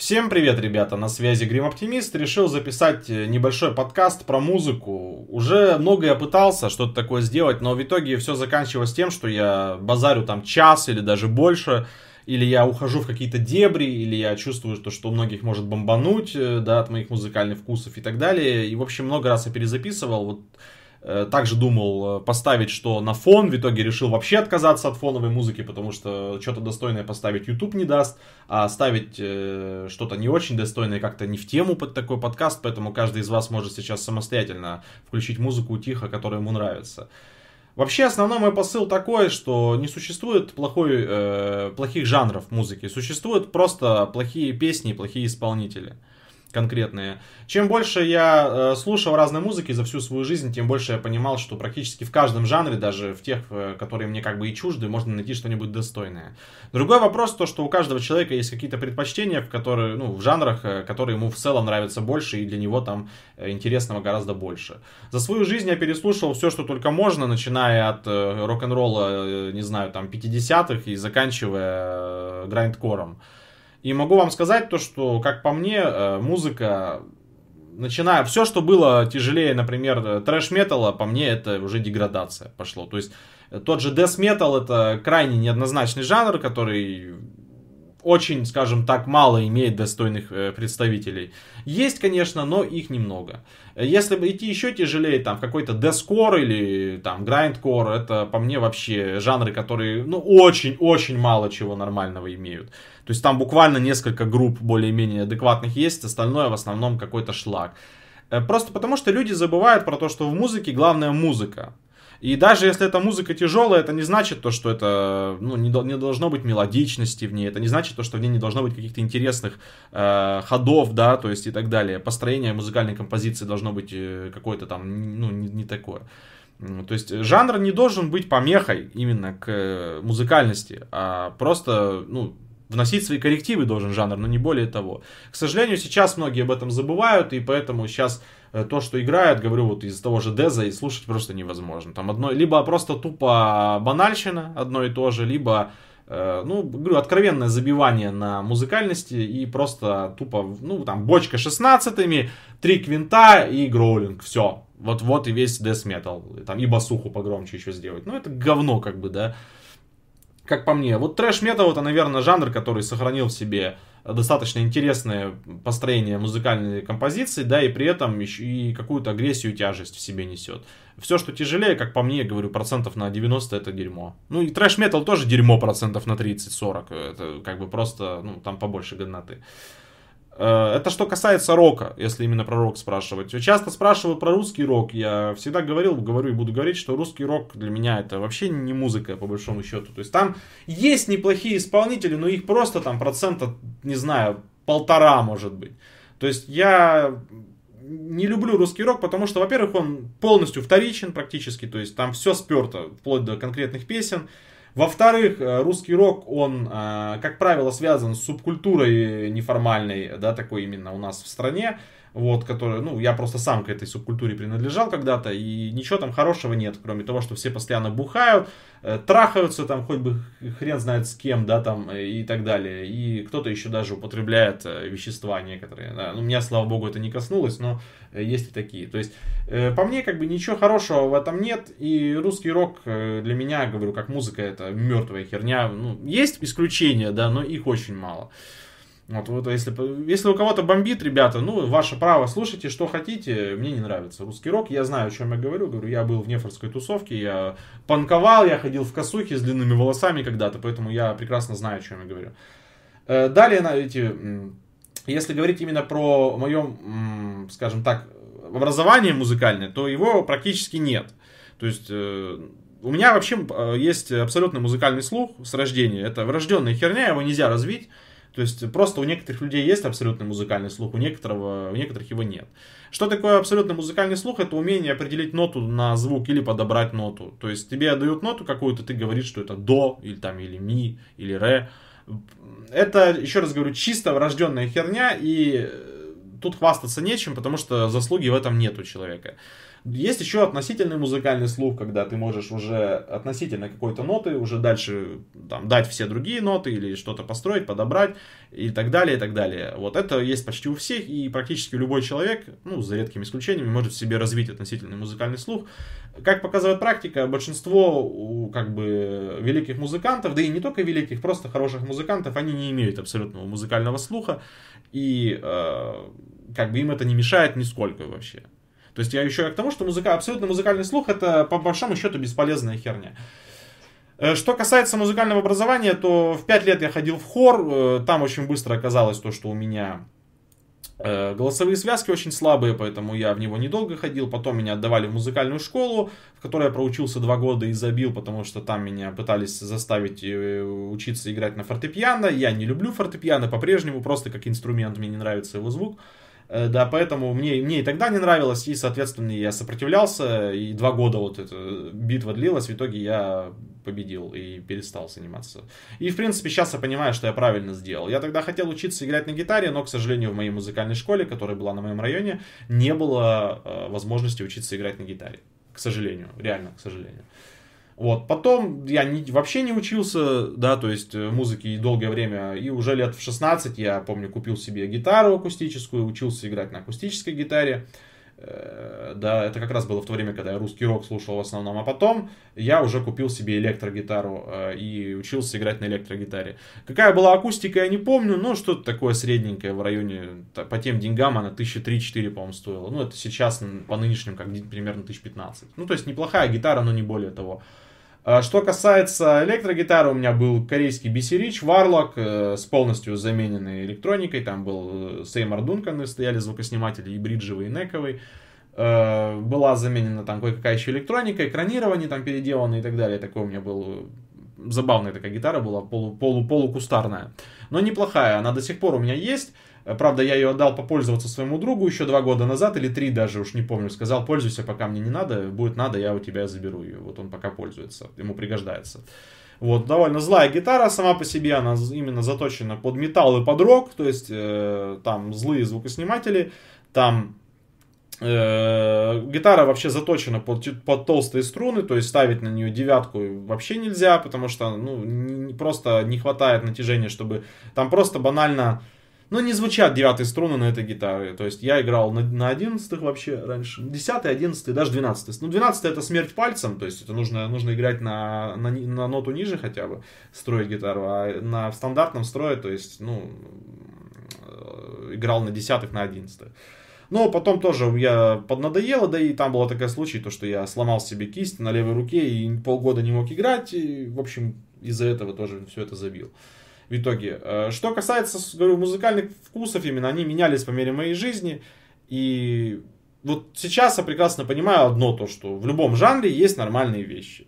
Всем привет, ребята, на связи Грим Оптимист. Решил записать э, небольшой подкаст про музыку. Уже многое пытался что-то такое сделать, но в итоге все заканчивалось тем, что я базарю там час или даже больше, или я ухожу в какие-то дебри, или я чувствую, что, что многих может бомбануть, э, да, от моих музыкальных вкусов и так далее. И, в общем, много раз я перезаписывал. Вот Э, также думал э, поставить что на фон, в итоге решил вообще отказаться от фоновой музыки, потому что что-то достойное поставить YouTube не даст, а ставить э, что-то не очень достойное как-то не в тему под такой подкаст, поэтому каждый из вас может сейчас самостоятельно включить музыку тихо, которая ему нравится. Вообще основной мой посыл такой, что не существует плохой, э, плохих жанров музыки, существуют просто плохие песни и плохие исполнители конкретные. Чем больше я э, слушал разной музыки за всю свою жизнь, тем больше я понимал, что практически в каждом жанре, даже в тех, э, которые мне как бы и чужды, можно найти что-нибудь достойное. Другой вопрос то, что у каждого человека есть какие-то предпочтения, в которые, ну, в жанрах, э, которые ему в целом нравятся больше и для него там э, интересного гораздо больше. За свою жизнь я переслушал все, что только можно, начиная от э, рок-н-ролла, э, не знаю, там 50-х и заканчивая э, грандкором. кором и могу вам сказать то, что, как по мне, э, музыка, начиная... Все, что было тяжелее, например, трэш-металла, по мне, это уже деградация пошло. То есть э, тот же дэс метал это крайне неоднозначный жанр, который очень, скажем так, мало имеет достойных э, представителей. Есть, конечно, но их немного. Если бы идти еще тяжелее, там, какой-то дескор или там грайндкор, это по мне вообще жанры, которые, ну, очень-очень мало чего нормального имеют. То есть там буквально несколько групп более-менее адекватных есть, остальное в основном какой-то шлак. Э, просто потому, что люди забывают про то, что в музыке главная музыка. И даже если эта музыка тяжелая, это не значит то, что это, ну, не, не должно быть мелодичности в ней, это не значит то, что в ней не должно быть каких-то интересных э, ходов, да, то есть и так далее. Построение музыкальной композиции должно быть э, какое-то там, ну, не, не такое. То есть жанр не должен быть помехой именно к э, музыкальности, а просто, ну, вносить свои коррективы должен жанр, но не более того. К сожалению, сейчас многие об этом забывают, и поэтому сейчас э, то, что играют, говорю, вот из того же Деза, и слушать просто невозможно. Там одно, либо просто тупо банальщина, одно и то же, либо э, ну, говорю, откровенное забивание на музыкальности и просто тупо, ну, там, бочка шестнадцатыми три квинта и гроулинг, все. Вот-вот и весь death metal. Там и басуху погромче еще сделать. Ну, это говно, как бы, да как по мне. Вот трэш-метал это, наверное, жанр, который сохранил в себе достаточно интересное построение музыкальной композиции, да, и при этом еще и какую-то агрессию и тяжесть в себе несет. Все, что тяжелее, как по мне, говорю, процентов на 90 это дерьмо. Ну и трэш-метал тоже дерьмо процентов на 30-40. Это как бы просто, ну, там побольше годноты. Э, это что касается рока, если именно про рок спрашивать. Часто спрашивают про русский рок. Я всегда говорил, говорю и буду говорить, что русский рок для меня это вообще не музыка, по большому счету. То есть там есть неплохие исполнители, но их просто там процента, не знаю, полтора может быть. То есть я не люблю русский рок, потому что, во-первых, он полностью вторичен практически, то есть там все сперто, вплоть до конкретных песен. Во-вторых, э, русский рок, он, э, как правило, связан с субкультурой неформальной, да, такой именно у нас в стране вот, которые, ну, я просто сам к этой субкультуре принадлежал когда-то, и ничего там хорошего нет, кроме того, что все постоянно бухают, э, трахаются там, хоть бы хрен знает с кем, да, там, э, и так далее, и кто-то еще даже употребляет э, вещества некоторые, да, ну, меня, слава богу, это не коснулось, но э, есть и такие, то есть, э, по мне, как бы, ничего хорошего в этом нет, и русский рок э, для меня, говорю, как музыка, это мертвая херня, ну, есть исключения, да, но их очень мало, вот, вот а если, если у кого-то бомбит, ребята, ну, ваше право, слушайте, что хотите, мне не нравится русский рок, я знаю, о чем я говорю, говорю, я был в нефорской тусовке, я панковал, я ходил в косухе с длинными волосами когда-то, поэтому я прекрасно знаю, о чем я говорю. Э, далее, эти, если говорить именно про моем, скажем так, образование музыкальное, то его практически нет. То есть, э, у меня вообще э, есть абсолютно музыкальный слух с рождения, это врожденная херня, его нельзя развить, то есть просто у некоторых людей есть абсолютный музыкальный слух, у, некоторого, у некоторых его нет. Что такое абсолютный музыкальный слух? Это умение определить ноту на звук или подобрать ноту. То есть тебе дают ноту какую-то, ты говоришь, что это до, или там, или ми, или ре. Это, еще раз говорю, чисто врожденная херня, и тут хвастаться нечем, потому что заслуги в этом нет у человека. Есть еще относительный музыкальный слух, когда ты можешь уже относительно какой-то ноты уже дальше там, дать все другие ноты или что-то построить, подобрать и так далее, и так далее. Вот это есть почти у всех, и практически любой человек, ну, за редкими исключениями, может в себе развить относительный музыкальный слух. Как показывает практика, большинство как бы великих музыкантов, да и не только великих, просто хороших музыкантов, они не имеют абсолютного музыкального слуха, и э, как бы им это не мешает нисколько вообще. То есть я еще и к тому, что музыка, абсолютно музыкальный слух это по большому счету бесполезная херня. Э, что касается музыкального образования, то в 5 лет я ходил в хор, э, там очень быстро оказалось то, что у меня э, голосовые связки очень слабые, поэтому я в него недолго ходил. Потом меня отдавали в музыкальную школу, в которой я проучился два года и забил, потому что там меня пытались заставить учиться играть на фортепиано. Я не люблю фортепиано по-прежнему, просто как инструмент мне не нравится его звук. Э, да, поэтому мне, мне и тогда не нравилось, и, соответственно, я сопротивлялся, и два года вот эта битва длилась, в итоге я победил и перестал заниматься. И, в принципе, сейчас я понимаю, что я правильно сделал. Я тогда хотел учиться играть на гитаре, но, к сожалению, в моей музыкальной школе, которая была на моем районе, не было э, возможности учиться играть на гитаре. К сожалению, реально, к сожалению. Вот. Потом я не, вообще не учился, да, то есть э, музыки долгое время. И уже лет в 16 я, помню, купил себе гитару акустическую, учился играть на акустической гитаре. Э, да, это как раз было в то время, когда я русский рок слушал в основном, а потом я уже купил себе электрогитару э, и учился играть на электрогитаре. Какая была акустика, я не помню, но что-то такое средненькое в районе, по тем деньгам она 1003-4, по-моему, стоила. Ну, это сейчас по нынешним, как примерно 1015. Ну, то есть неплохая гитара, но не более того. А что касается электрогитары, у меня был корейский BC Rich Warlock э, с полностью замененной электроникой. Там был э, Сеймор Дункан, стояли звукосниматели и бриджевый, и нековый. Э, была заменена там кое-какая еще электроника, экранирование там переделано и так далее. Такой у меня был забавная такая гитара была, полу, полу, Но неплохая, она до сих пор у меня есть. Э, правда, я ее отдал попользоваться своему другу еще два года назад, или три даже, уж не помню. Сказал, пользуйся, пока мне не надо, будет надо, я у тебя заберу ее. Вот он пока пользуется, ему пригождается. Вот, довольно злая гитара сама по себе, она именно заточена под металл и под рок, то есть э, там злые звукосниматели, там э, гитара вообще заточена под, под толстые струны, то есть ставить на нее девятку вообще нельзя, потому что ну, не, просто не хватает натяжения, чтобы там просто банально но ну, не звучат девятые струны на этой гитаре. То есть я играл на, на 11 вообще раньше. десятый, одиннадцатый, даже двенадцатый. Ну, двенадцатый это смерть пальцем, то есть это нужно, нужно играть на, на, на ноту ниже хотя бы, строить гитару. А на в стандартном строе, то есть, ну, э, играл на десятых, на одиннадцатых. Но потом тоже я поднадоело, да и там был такой случай, то что я сломал себе кисть на левой руке и полгода не мог играть, и, в общем, из-за этого тоже все это забил. Uh, в итоге. Э, что касается, говорю, музыкальных вкусов, именно они менялись по мере моей жизни. И вот сейчас я прекрасно понимаю одно то, что в любом жанре есть нормальные вещи.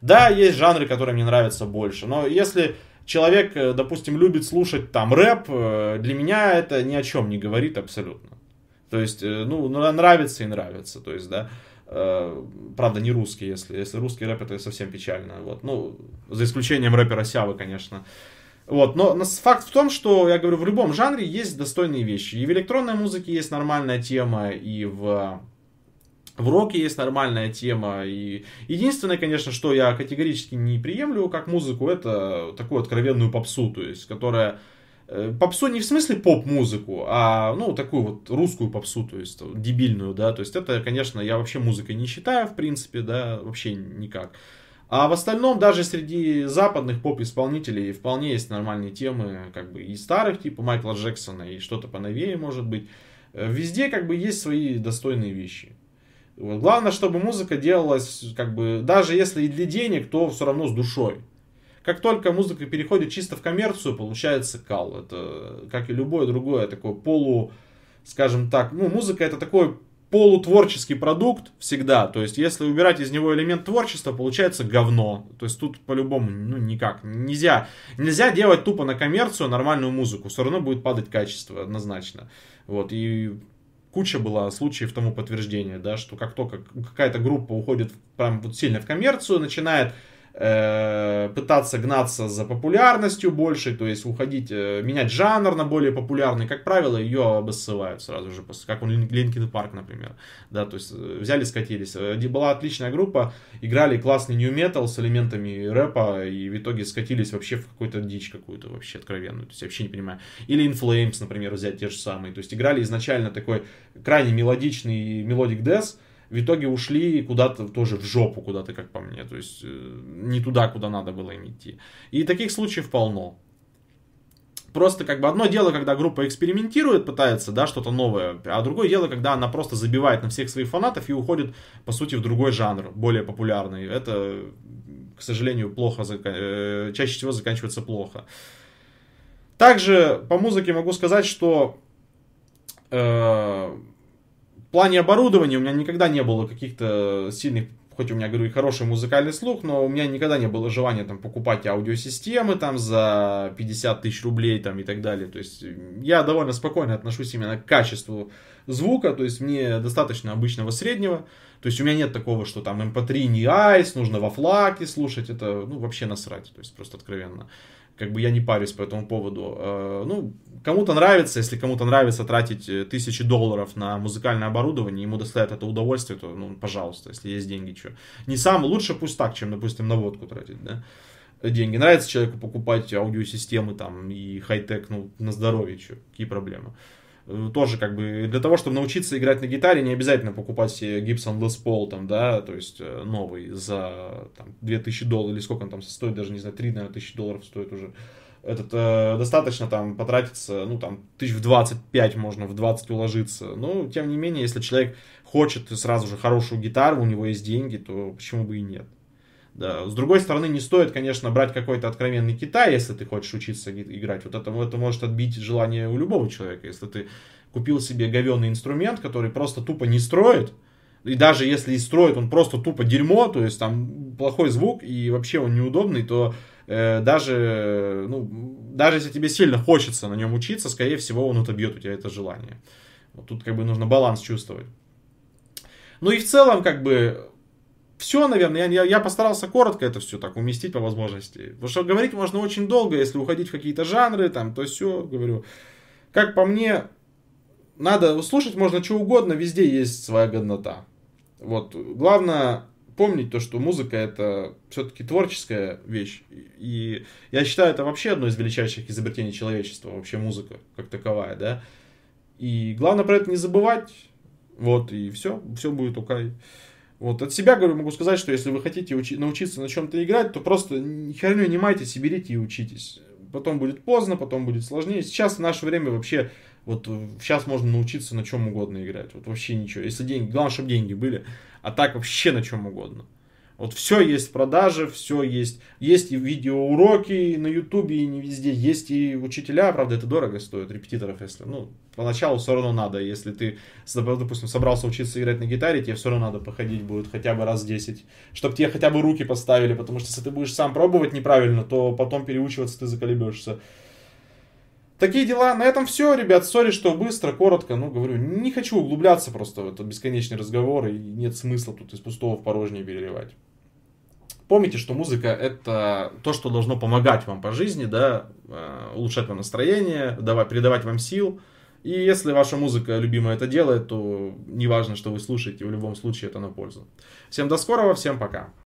Да, есть жанры, которые мне нравятся больше, но если человек, э, допустим, любит слушать там рэп, э, для меня это ни о чем не говорит абсолютно. То есть, ну, ну нравится и нравится, то есть, да. Правда, не русский, если, если русский рэп, это совсем печально, вот. Ну, за исключением рэпера Сявы, конечно. Вот, но, факт в том, что, я говорю, в любом жанре есть достойные вещи. И в электронной музыке есть нормальная тема, и в, в роке есть нормальная тема. И единственное, конечно, что я категорически не приемлю как музыку, это такую откровенную попсу, то есть, которая э, попсу не в смысле поп-музыку, а, ну, такую вот русскую попсу, то есть, дебильную, да, то есть, это, конечно, я вообще музыкой не считаю, в принципе, да, вообще никак. А в остальном даже среди западных поп-исполнителей вполне есть нормальные темы, как бы и старых, типа Майкла Джексона, и что-то поновее, может быть. Э, везде как бы есть свои достойные вещи. Вот. Главное, чтобы музыка делалась, как бы, даже если и для денег, то все равно с душой. Как только музыка переходит чисто в коммерцию, получается кал. Это, как и любое другое, такое полу, скажем так, ну, музыка это такой полутворческий продукт всегда. То есть, если убирать из него элемент творчества, получается говно. То есть, тут по-любому, ну, никак. Нельзя, нельзя делать тупо на коммерцию нормальную музыку. Все равно будет падать качество, однозначно. Вот, и куча была случаев тому подтверждения, да, что как только какая-то группа уходит прям вот сильно в коммерцию, начинает Э, пытаться гнаться за популярностью больше, то есть уходить, э, менять жанр на более популярный, как правило, ее обоссывают сразу же, как у Линкин Парк, например, да, то есть э, взяли, скатились. Была отличная группа, играли классный нью метал с элементами рэпа, и в итоге скатились вообще в какую-то дичь какую-то вообще откровенную, то есть вообще не понимаю. Или Inflames, например, взять те же самые, то есть играли изначально такой крайне мелодичный мелодик Death, в итоге ушли куда-то тоже в жопу, куда-то, как по мне. То есть э, не туда, куда надо было им идти. И таких случаев полно. Просто как бы одно дело, когда группа экспериментирует, пытается, да, что-то новое, а другое дело, когда она просто забивает на всех своих фанатов и уходит, по сути, в другой жанр, более популярный. Это, к сожалению, плохо, закан... Э, чаще всего заканчивается плохо. Также по музыке могу сказать, что э плане оборудования у меня никогда не было каких-то сильных хоть у меня, говорю, и хороший музыкальный слух, но у меня никогда не было желания там покупать аудиосистемы там за 50 тысяч рублей там и так далее. То есть я довольно спокойно отношусь именно к качеству звука, то есть мне достаточно обычного среднего. То есть у меня нет такого, что там MP3 эм не айс, нужно во флаке слушать, это ну вообще насрать, то есть просто откровенно как бы я не парюсь по этому поводу. Э, ну, кому-то нравится, если кому-то нравится тратить э, тысячи долларов на музыкальное оборудование, ему доставит это удовольствие, то, ну, пожалуйста, если есть деньги, что. Не сам, лучше пусть так, чем, допустим, на водку тратить, да, деньги. Нравится человеку покупать аудиосистемы там и хай-тек, ну, на здоровье, что, какие проблемы. Э, тоже как бы для того, чтобы научиться играть на гитаре, не обязательно покупать себе Gibson Les Paul там, да, то есть э, новый за там, 2000 долларов или сколько он там стоит, даже не знаю, 3, наверное, тысячи долларов стоит уже. Этот, э, достаточно там потратиться, ну там, тысяч в 25 можно, в 20 уложиться. Но, тем не менее, если человек хочет сразу же хорошую гитару, у него есть деньги, то почему бы и нет. С другой стороны, не стоит, конечно, брать какой-то откровенный Китай, если ты хочешь учиться играть. Вот это, это может отбить желание у любого человека. Если ты купил себе говенный инструмент, который просто тупо не строит, и даже если и строит, он просто тупо дерьмо, то есть там плохой звук и вообще он неудобный, то э, даже, ну, даже если тебе сильно хочется на нем учиться, скорее всего, он отобьет у тебя это желание. Вот тут как бы нужно баланс чувствовать. Ну и в целом, как бы, все, наверное. Я, я, я постарался коротко это все так уместить по возможности. Потому что говорить можно очень долго, если уходить в какие-то жанры, там, то все, говорю. Как по мне, надо слушать можно что угодно, везде есть своя годнота. Вот. Главное помнить то, что музыка это все-таки творческая вещь. И я считаю, это вообще одно из величайших изобретений человечества, вообще музыка как таковая, да. И главное про это не забывать. Вот, и все, все будет окей. Okay. Вот от себя говорю, могу сказать, что если вы хотите учи- научиться на чем-то играть, то просто херню не майтесь и берите и учитесь. Потом будет поздно, потом будет сложнее. Сейчас в наше время вообще, вот сейчас э, можно научиться на чем угодно играть. Вот вообще ничего. Если деньги, главное, чтобы деньги были. А так вообще на чем угодно. Вот все есть в продаже, все есть. Есть и видеоуроки на ютубе, и не везде. Есть и учителя, правда, это дорого стоит, репетиторов, если... Ну, поначалу все равно надо. Если ты, допустим, собрался учиться играть на гитаре, тебе все равно надо походить будет хотя бы раз 10. Чтобы тебе хотя бы руки поставили, потому что если ты будешь сам пробовать неправильно, то потом переучиваться ты заколебешься. Такие дела. На этом все, ребят. Сори, что быстро, коротко. Ну, говорю, не хочу углубляться просто в этот бесконечный разговор. И нет смысла тут из пустого в порожнее переливать. Помните, что музыка это то, что должно помогать вам по жизни, да, э, улучшать вам настроение, давать, передавать вам сил. И если ваша музыка любимая это делает, то неважно, что вы слушаете, в любом случае это на пользу. Всем до скорого, всем пока.